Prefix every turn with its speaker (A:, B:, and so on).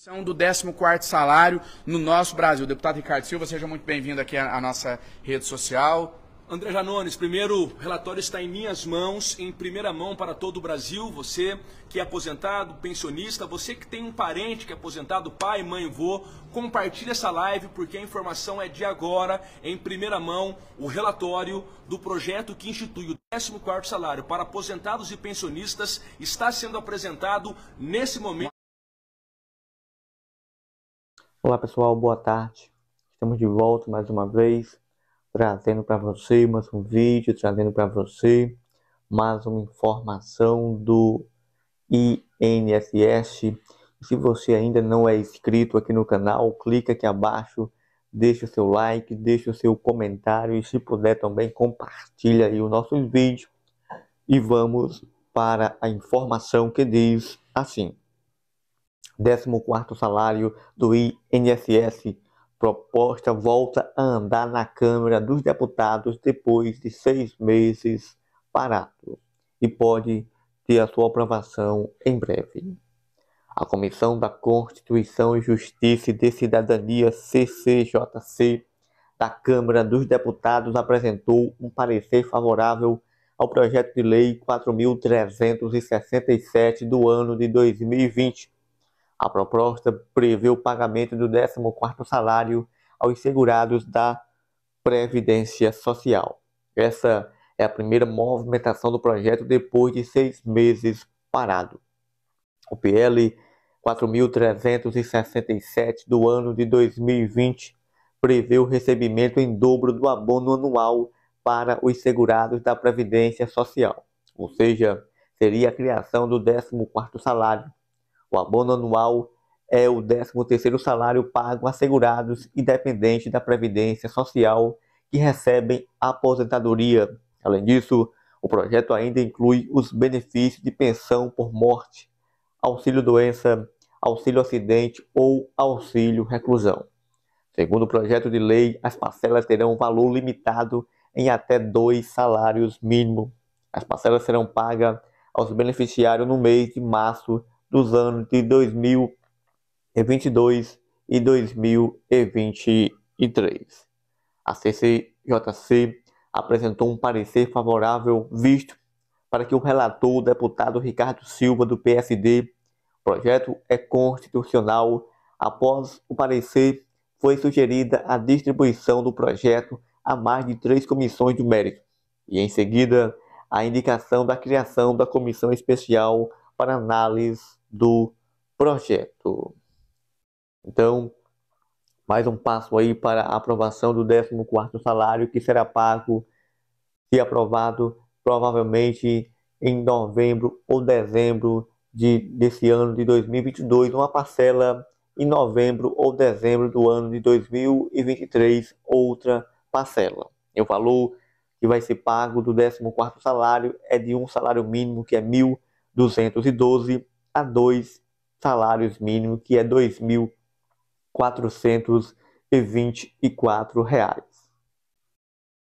A: edição do 14º salário no nosso Brasil. Deputado Ricardo Silva, seja muito bem-vindo aqui à, nossa rede social. André Janones, primeiro, o relatório está em minhas mãos, em primeira mão para todo o Brasil. Você que é aposentado, pensionista, você que tem um parente que é aposentado, pai, mãe, vô, compartilhe essa live porque a informação é de agora, em primeira mão, o relatório do projeto que institui o 14º salário para aposentados e pensionistas está sendo apresentado nesse momento.
B: Olá pessoal, boa tarde. Estamos de volta mais uma vez, trazendo para você mais um vídeo, trazendo para você mais uma informação do INSS. Se você ainda não é inscrito aqui no canal, clica aqui abaixo, deixa o seu like, deixa o seu comentário e se puder também compartilha aí o nosso vídeo. E vamos para a informação que diz assim. 14º salário do INSS. Proposta volta a andar na Câmara dos Deputados depois de seis meses parado e pode ter a sua aprovação em breve. A Comissão da Constituição e Justiça e de Cidadania, CCJC, da Câmara dos Deputados apresentou um parecer favorável ao projeto de lei 4.367 do ano de 2020 a proposta prevê o pagamento do 14º salário aos segurados da Previdência Social. Essa é a primeira movimentação do projeto depois de seis meses parado. O PL 4.367 do ano de 2020 prevê o recebimento em dobro do abono anual para os segurados da Previdência Social, ou seja, seria a criação do 14º salário o abono anual é o 13º salário pago a segurados independente da previdência social que recebem aposentadoria. Além disso, o projeto ainda inclui os benefícios de pensão por morte, auxílio doença, auxílio acidente ou auxílio reclusão. Segundo o projeto de lei, as parcelas terão um valor limitado em até dois salários mínimos. As parcelas serão pagas aos beneficiários no mês de março dos anos de 2022 e 2023. A CCJC apresentou um parecer favorável visto para que o relator, o deputado Ricardo Silva, do PSD, o projeto é constitucional. Após o parecer, foi sugerida a distribuição do projeto a mais de três comissões de mérito e, em seguida, a indicação da criação da comissão especial para análise do projeto. Então, mais um passo aí para a aprovação do 14º salário, que será pago, e aprovado, provavelmente em novembro ou dezembro de, desse ano de 2022, uma parcela em novembro ou dezembro do ano de 2023, outra parcela. Eu valor que vai ser pago do 14º salário é de um salário mínimo que é 1.212 a dois salários mínimos, que é R$ 2.424.